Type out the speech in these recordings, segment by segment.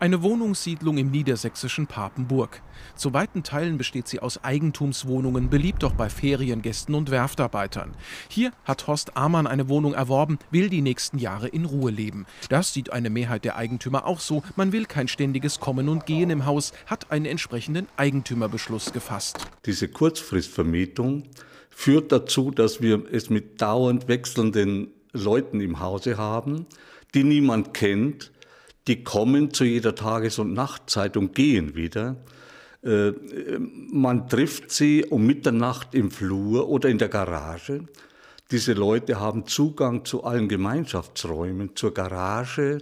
Eine Wohnungssiedlung im niedersächsischen Papenburg. Zu weiten Teilen besteht sie aus Eigentumswohnungen, beliebt auch bei Feriengästen und Werftarbeitern. Hier hat Horst Amann eine Wohnung erworben, will die nächsten Jahre in Ruhe leben. Das sieht eine Mehrheit der Eigentümer auch so. Man will kein ständiges Kommen und Gehen im Haus, hat einen entsprechenden Eigentümerbeschluss gefasst. Diese Kurzfristvermietung führt dazu, dass wir es mit dauernd wechselnden Leuten im Hause haben, die niemand kennt die kommen zu jeder Tages- und Nachtzeit und gehen wieder. Äh, man trifft sie um Mitternacht im Flur oder in der Garage. Diese Leute haben Zugang zu allen Gemeinschaftsräumen, zur Garage.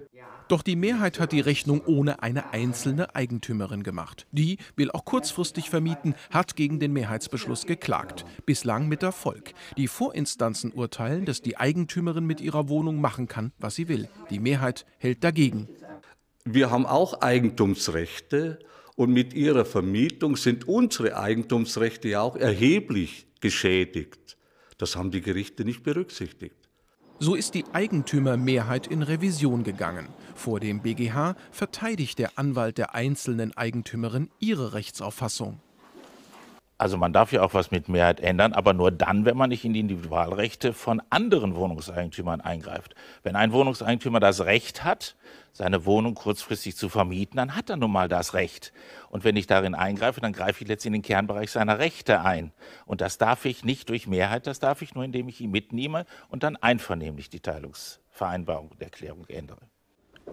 Doch die Mehrheit hat die Rechnung ohne eine einzelne Eigentümerin gemacht. Die will auch kurzfristig vermieten, hat gegen den Mehrheitsbeschluss geklagt. Bislang mit Erfolg. Die Vorinstanzen urteilen, dass die Eigentümerin mit ihrer Wohnung machen kann, was sie will. Die Mehrheit hält dagegen wir haben auch Eigentumsrechte und mit ihrer Vermietung sind unsere Eigentumsrechte ja auch erheblich geschädigt. Das haben die Gerichte nicht berücksichtigt. So ist die Eigentümermehrheit in Revision gegangen. Vor dem BGH verteidigt der Anwalt der einzelnen Eigentümerin ihre Rechtsauffassung. Also man darf ja auch was mit Mehrheit ändern, aber nur dann, wenn man nicht in die Individualrechte von anderen Wohnungseigentümern eingreift. Wenn ein Wohnungseigentümer das Recht hat, seine Wohnung kurzfristig zu vermieten, dann hat er nun mal das Recht. Und wenn ich darin eingreife, dann greife ich letztlich in den Kernbereich seiner Rechte ein. Und das darf ich nicht durch Mehrheit, das darf ich nur, indem ich ihn mitnehme und dann einvernehmlich die Teilungsvereinbarung und Erklärung ändere.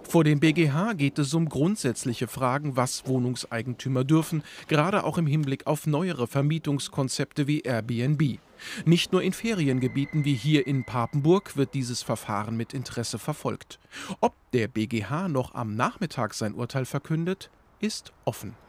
Vor dem BGH geht es um grundsätzliche Fragen, was Wohnungseigentümer dürfen, gerade auch im Hinblick auf neuere Vermietungskonzepte wie Airbnb. Nicht nur in Feriengebieten wie hier in Papenburg wird dieses Verfahren mit Interesse verfolgt. Ob der BGH noch am Nachmittag sein Urteil verkündet, ist offen.